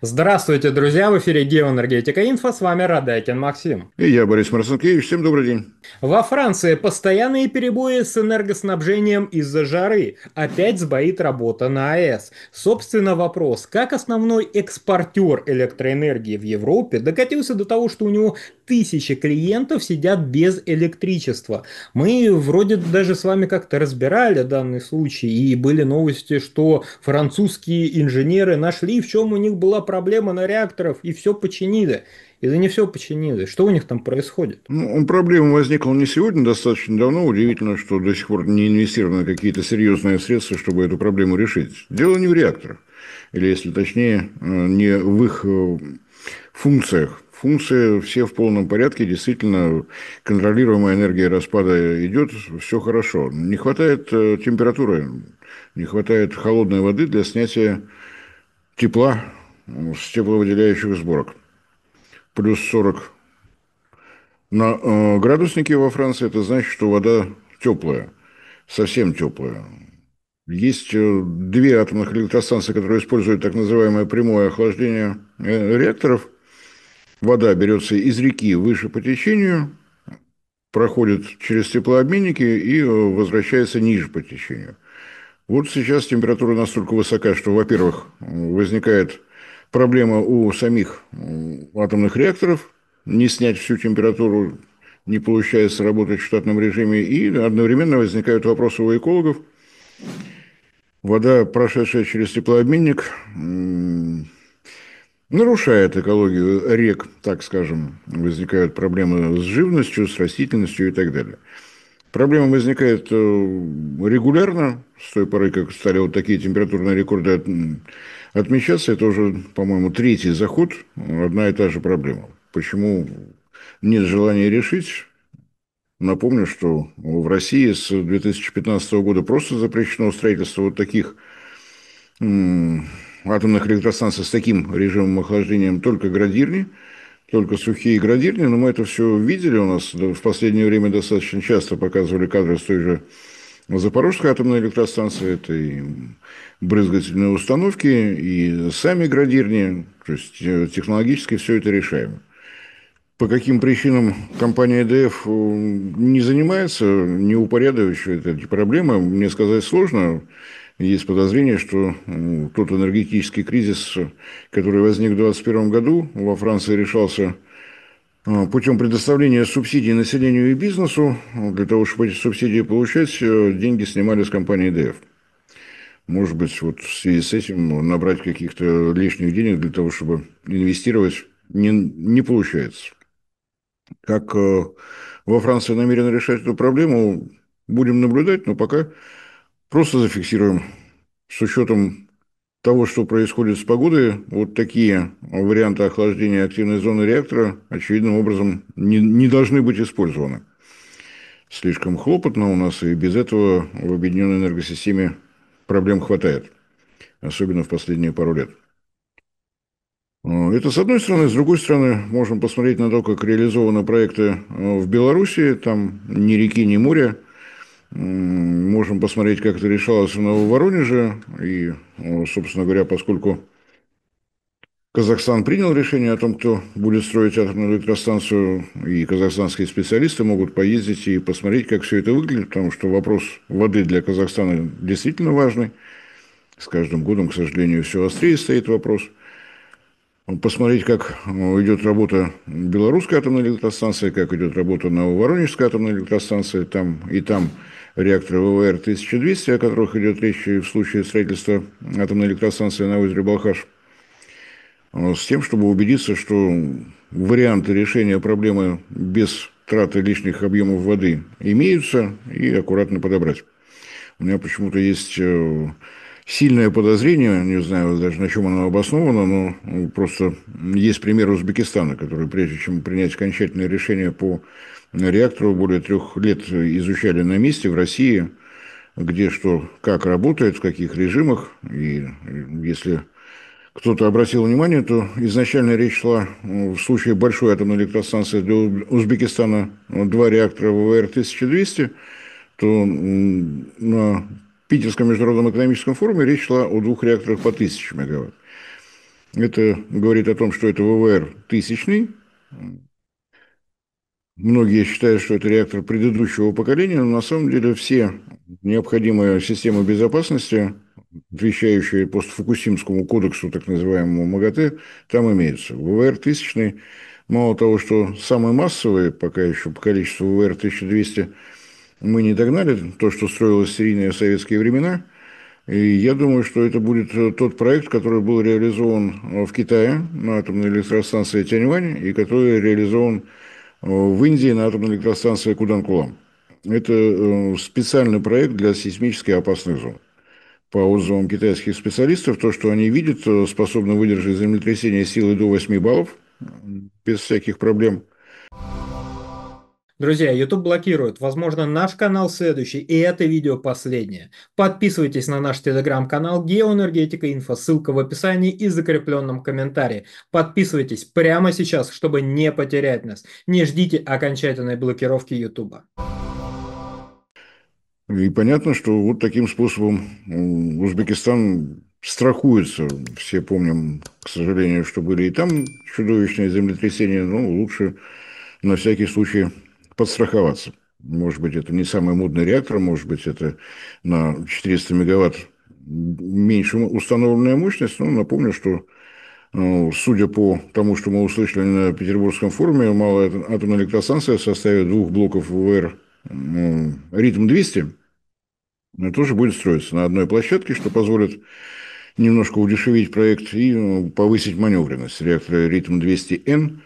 Здравствуйте, друзья! В эфире «Геоэнергетика Инфо». С вами Радайкин Максим. И я, Борис Марсенкевич. Всем добрый день. Во Франции постоянные перебои с энергоснабжением из-за жары. Опять сбоит работа на АЭС. Собственно, вопрос, как основной экспортер электроэнергии в Европе докатился до того, что у него тысячи клиентов сидят без электричества. Мы вроде даже с вами как-то разбирали данный случай, и были новости, что французские инженеры нашли, в чем у них была проблема проблема на реакторов, и все починили. Или не все починили? Что у них там происходит? Ну, проблема возникла не сегодня, достаточно давно. Удивительно, что до сих пор не инвестированы какие-то серьезные средства, чтобы эту проблему решить. Дело не в реакторах. Или, если точнее, э, не в их э, функциях. Функции все в полном порядке, действительно, контролируемая энергия распада идет, все хорошо. Не хватает э, температуры, не хватает холодной воды для снятия тепла с стебловыделяющих сборок. Плюс 40 на э, градуснике во Франции это значит, что вода теплая, совсем теплая. Есть э, две атомных электростанции, которые используют так называемое прямое охлаждение э, реакторов. Вода берется из реки выше по течению, проходит через теплообменники и э, возвращается ниже по течению. Вот сейчас температура настолько высока, что, во-первых, возникает проблема у самих атомных реакторов, не снять всю температуру не получается работать в штатном режиме, и одновременно возникают вопросы у экологов. Вода, прошедшая через теплообменник, нарушает экологию рек, так скажем, возникают проблемы с живностью, с растительностью и так далее. Проблема возникает э, регулярно, с той поры, как стали вот такие температурные рекорды отмечаться. Это уже, по-моему, третий заход, одна и та же проблема. Почему нет желания решить? Напомню, что в России с 2015 года просто запрещено строительство вот таких атомных электростанций с таким режимом охлаждения только градирни – только сухие градирни, но мы это все видели у нас в последнее время достаточно часто показывали кадры с той же Запорожской атомной электростанции, это и брызгательные установки, и сами градирни, то есть э, технологически все это решаемо. По каким причинам компания EDF э, не занимается, не упорядочивает эти проблемы, мне сказать сложно. Есть подозрение, что тот энергетический кризис, который возник в 2021 году, во Франции решался а, путем предоставления субсидий населению и бизнесу. Для того, чтобы эти субсидии получать, э, деньги снимали с компании ДФ. Может быть, вот в связи с этим ну, набрать каких-то лишних денег для того, чтобы инвестировать, не, не получается. Как э, во Франции намерены решать эту проблему, будем наблюдать, но пока Просто зафиксируем с учетом того, что происходит с погодой, вот такие варианты охлаждения активной зоны реактора очевидным образом не, не должны быть использованы. Слишком хлопотно у нас, и без этого в объединенной энергосистеме проблем хватает, особенно в последние пару лет. Э, это с одной стороны. С другой стороны, можем посмотреть на то, как реализованы проекты э, в Беларуси. Там ни реки, ни моря. Можем посмотреть, как это решалось в Воронеже. И, ну, собственно говоря, поскольку Казахстан принял решение о том, кто будет строить атомную электростанцию, и казахстанские специалисты могут поездить и посмотреть, как все это выглядит, потому что вопрос воды для Казахстана действительно важный. С каждым годом, к сожалению, все острее стоит вопрос. Ну, посмотреть, как ну, идет работа белорусской атомной электростанции, как идет работа на Воронежской атомной электростанции, там и там реакторов ВВР-1200, о которых идет речь в случае строительства атомной электростанции на озере Балхаш, с тем, чтобы убедиться, что варианты решения проблемы без траты лишних объемов воды имеются, и аккуратно подобрать. У меня почему-то есть э, сильное подозрение, не знаю даже на чем оно обосновано, но просто есть пример Узбекистана, который прежде чем принять окончательное решение по реакторов более трех лет изучали на месте в России, где что, как работает, в каких режимах. И если кто-то обратил внимание, то изначально речь шла в случае большой атомной электростанции для Узбекистана два реактора ВВР-1200, то на Питерском международном экономическом форуме речь шла о двух реакторах по 1000 мегаватт. Это говорит о том, что это ВВР тысячный, Многие считают, что это реактор предыдущего поколения, но на самом деле все необходимые системы безопасности, отвечающие постфукусимскому кодексу, так называемому МАГАТЭ, там имеются. ВВР-1000, мало того, что самые массовые, пока еще по количеству ВВР-1200, мы не догнали то, что строилось в серийные советские времена – и я думаю, что это будет тот проект, который был реализован в Китае на атомной электростанции Тяньвань и который реализован Э, в Индии на атомной электростанции Куданкулам. Это э, специальный проект для сейсмически опасных зон. По отзывам китайских специалистов, то, что они видят, э, способно выдержать землетрясение силы до 8 баллов без всяких проблем. Друзья, YouTube блокирует. Возможно, наш канал следующий, и это видео последнее. Подписывайтесь на наш телеграм-канал Геоэнергетика Инфо. Ссылка в описании и закрепленном комментарии. Подписывайтесь прямо сейчас, чтобы не потерять нас. Не ждите окончательной блокировки YouTube. И понятно, что вот таким способом Узбекистан страхуется. Все помним, к сожалению, что были и там чудовищные землетрясения, но лучше на всякий случай подстраховаться. Может быть, это не самый модный реактор, может быть, это на 400 мегаватт меньше установленная мощность. Но напомню, что э, Судя по тому, что мы услышали на Петербургском форуме, малая атомная электростанция в составе двух блоков ВР э, «Ритм-200» э, тоже будет строиться на одной площадке, что позволит немножко удешевить проект и повысить маневренность реактора «Ритм-200Н»,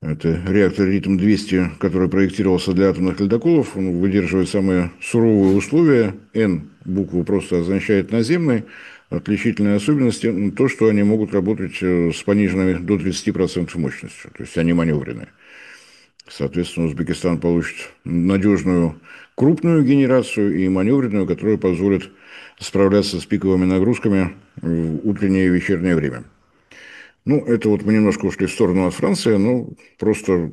это реактор «Ритм-200», который проектировался для атомных ледоколов. Он выдерживает самые суровые условия. «Н» букву просто означает «наземный». Отличительные особенности – то, что они могут работать э, с пониженными до 30% мощностью. То есть они маневренные. Соответственно, Узбекистан получит надежную крупную генерацию и маневренную, которая позволит справляться с пиковыми нагрузками в утреннее и вечернее время. Ну, это вот мы немножко ушли в сторону от Франции, но просто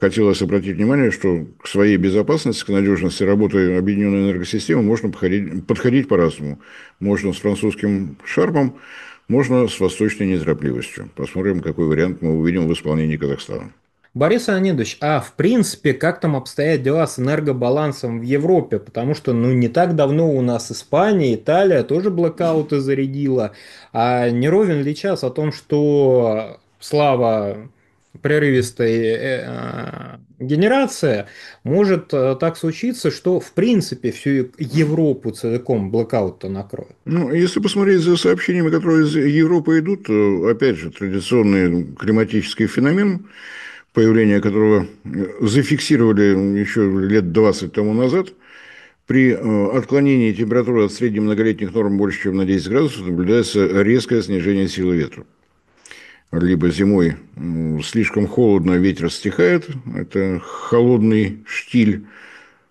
хотелось обратить внимание, что к своей безопасности, к надежности работы объединенной энергосистемы можно подходить, подходить по-разному. Можно с французским шармом, можно с восточной неторопливостью. Посмотрим, какой вариант мы увидим в исполнении Казахстана. Борис Леонидович, а в принципе, как там обстоят дела с энергобалансом в Европе? Потому что, ну, не так давно у нас Испания, Италия тоже блокауты зарядила. А не ровен ли час о том, что слава прерывистая э, э, генерация, может э, так случиться, что в принципе всю Европу целиком блокаут-то накроет. Ну, если посмотреть за сообщениями, которые из Европы идут, опять же, традиционный климатический феномен, появление которого э, зафиксировали еще лет 20 тому назад, при э, отклонении температуры от средней многолетних норм больше, чем на 10 градусов, наблюдается резкое снижение силы ветра. Либо зимой слишком холодно, ветер стихает, это холодный штиль,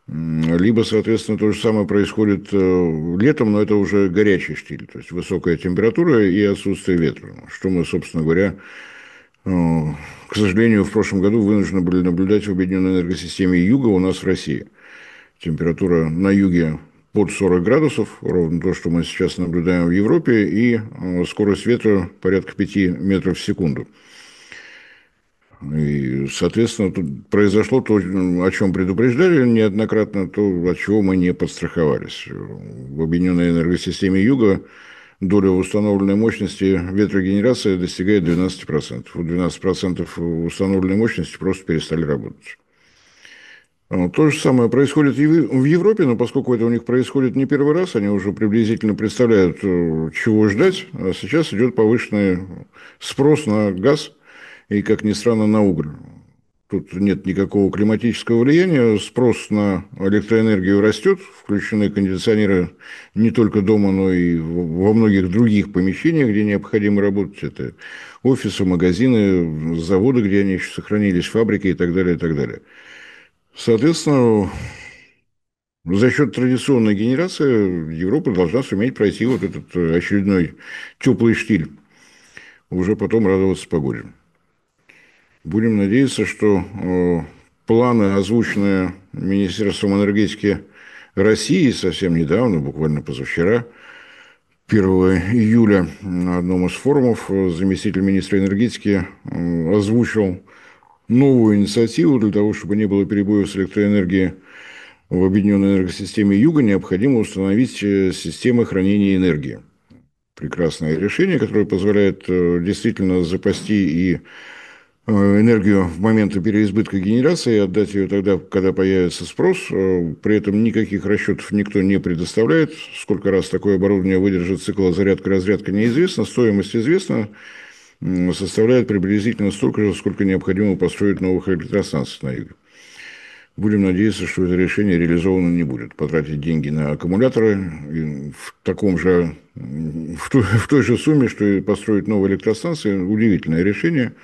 либо, соответственно, то же самое происходит э, летом, но это уже горячий штиль, то есть высокая температура и отсутствие ветра, что мы, собственно говоря, Э, к сожалению, в прошлом году вынуждены были наблюдать в объединенной энергосистеме Юга у нас в России. Температура на Юге под 40 градусов, ровно то, что мы сейчас наблюдаем в Европе, и э, скорость ветра порядка 5 метров в секунду. И, соответственно, тут произошло то, о чем предупреждали неоднократно, то, от чего мы не подстраховались. В объединенной энергосистеме Юга доля установленной мощности ветрогенерации достигает 12%. 12% установленной мощности просто перестали работать. А, то же самое происходит и в Европе, но поскольку это у них происходит не первый раз, они уже приблизительно представляют, э, чего ждать. А сейчас идет повышенный спрос на газ и, как ни странно, на уголь тут нет никакого климатического влияния, спрос на электроэнергию растет, включены кондиционеры не только дома, но и во многих других помещениях, где необходимо работать. Это офисы, магазины, заводы, где они еще сохранились, фабрики и так далее, и так далее. Соответственно, за счет традиционной генерации Европа должна суметь пройти вот этот э, очередной теплый штиль, уже потом радоваться погоде. Будем надеяться, что э, планы, озвученные Министерством энергетики России совсем недавно, буквально позавчера, 1 июля на одном из форумов э, заместитель министра энергетики э, озвучил новую инициативу для того, чтобы не было перебоев с электроэнергией в объединенной энергосистеме Юга, необходимо установить системы хранения энергии. Прекрасное решение, которое позволяет действительно запасти и Э, энергию в моменты переизбытка генерации, отдать ее тогда, когда появится спрос. Э, при этом никаких расчетов никто не предоставляет. Сколько раз такое оборудование выдержит цикл зарядка разрядка неизвестно. Стоимость известна составляет приблизительно столько же, сколько необходимо построить новых электростанций на юге. Будем надеяться, что это решение реализовано не будет. Потратить деньги на аккумуляторы в, таком же, в, той, в той же сумме, что и построить новые электростанции, удивительное решение –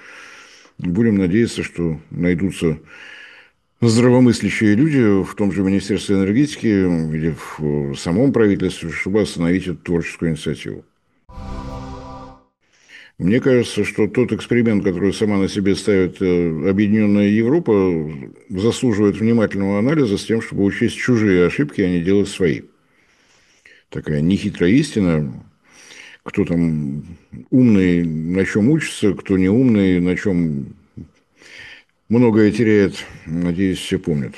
Будем надеяться, что найдутся здравомыслящие люди в том же Министерстве энергетики или в э, самом правительстве, чтобы остановить эту творческую инициативу. Мне кажется, что тот эксперимент, который сама на себе ставит э, Объединенная Европа, заслуживает внимательного анализа с тем, чтобы учесть чужие ошибки, а не делать свои. Такая нехитрая истина, кто там умный, на чем учится, кто не умный, на чем многое теряет, надеюсь, все помнят.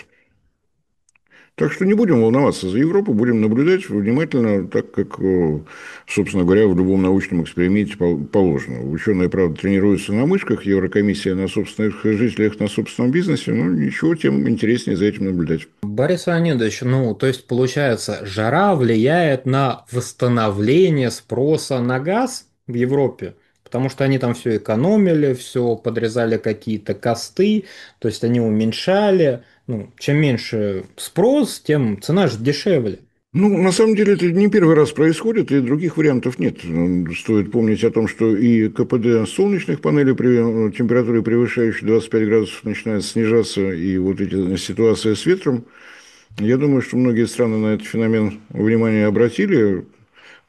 Так что не будем волноваться за Европу, будем наблюдать внимательно, так как, э, собственно говоря, в любом научном эксперименте положено. Ученые, правда, тренируются на мышках, Еврокомиссия на собственных жителях, на собственном бизнесе, но ничего, тем интереснее за этим наблюдать. Борис Леонидович, ну, то есть, получается, жара влияет на восстановление спроса на газ в Европе? потому что они там все экономили, все подрезали какие-то косты, то есть они уменьшали. Ну, чем меньше спрос, тем цена же дешевле. Ну, на самом деле, это не первый раз происходит, и других вариантов нет. Ну, стоит помнить о том, что и КПД солнечных панелей при э, температуре, превышающей 25 градусов, начинает снижаться, и вот эти ситуации с ветром. Я думаю, что многие страны на этот феномен внимание обратили,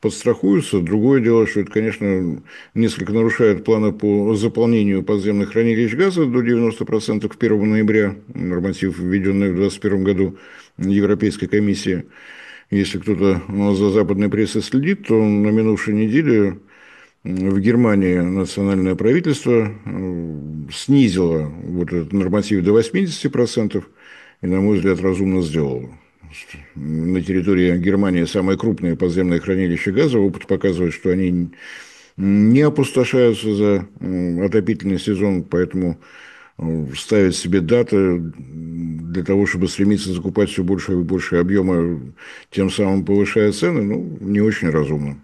подстрахуются. Другое дело, что это, конечно, несколько нарушает планы по заполнению подземных хранилищ газа до 90% к 1 ноября, норматив, введенный в 2021 году Европейской комиссией. Если кто-то за западной прессой следит, то на минувшей неделе в Германии национальное правительство э, снизило вот этот норматив до 80%, и, на мой взгляд, разумно сделало на территории Германии самые крупные подземные хранилища газа. Опыт показывает, что они не опустошаются за отопительный сезон, поэтому э, ставить себе даты для того, чтобы стремиться закупать все больше и больше объема, тем самым повышая цены, ну, не очень разумно.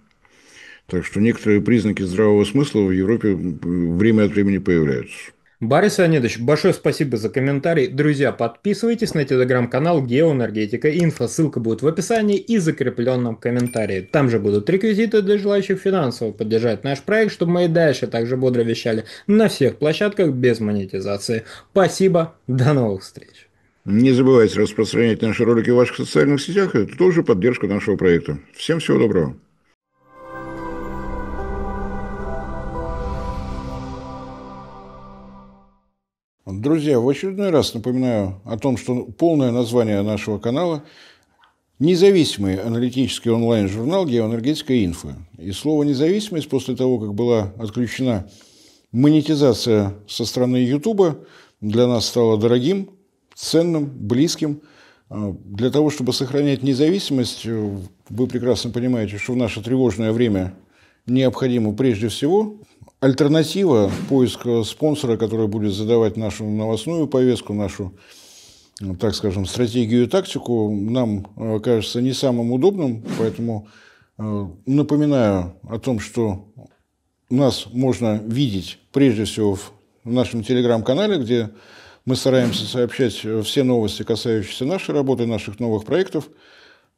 Так что некоторые признаки здравого смысла в Европе время от времени появляются. Борис Леонидович, большое спасибо за комментарий. Друзья, подписывайтесь на телеграм-канал Геоэнергетика Инфо. Ссылка будет в описании и закрепленном комментарии. Там же будут реквизиты для желающих финансово поддержать наш проект, чтобы мы и дальше также бодро вещали на всех площадках без монетизации. Спасибо, до новых встреч. Не забывайте распространять наши ролики в ваших социальных сетях. Это тоже поддержка нашего проекта. Всем всего доброго. Друзья, в очередной раз напоминаю о том, что полное название нашего канала – независимый аналитический онлайн-журнал «Геоэнергетика инфо». И слово «независимость» после того, как была отключена монетизация со стороны Ютуба, для нас стало дорогим, ценным, близким. А, для того, чтобы сохранять независимость, вы прекрасно понимаете, что в наше тревожное время необходимо прежде всего альтернатива, поиск э, спонсора, который будет задавать нашу новостную повестку, нашу, э, так скажем, стратегию и тактику, нам э, кажется не самым удобным, поэтому напоминаю о том, что нас можно видеть прежде всего в нашем телеграм-канале, где мы стараемся сообщать все новости, касающиеся нашей работы, наших новых проектов.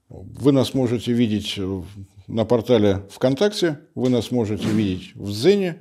Вы нас можете видеть на портале ВКонтакте, вы нас можете видеть в Зене.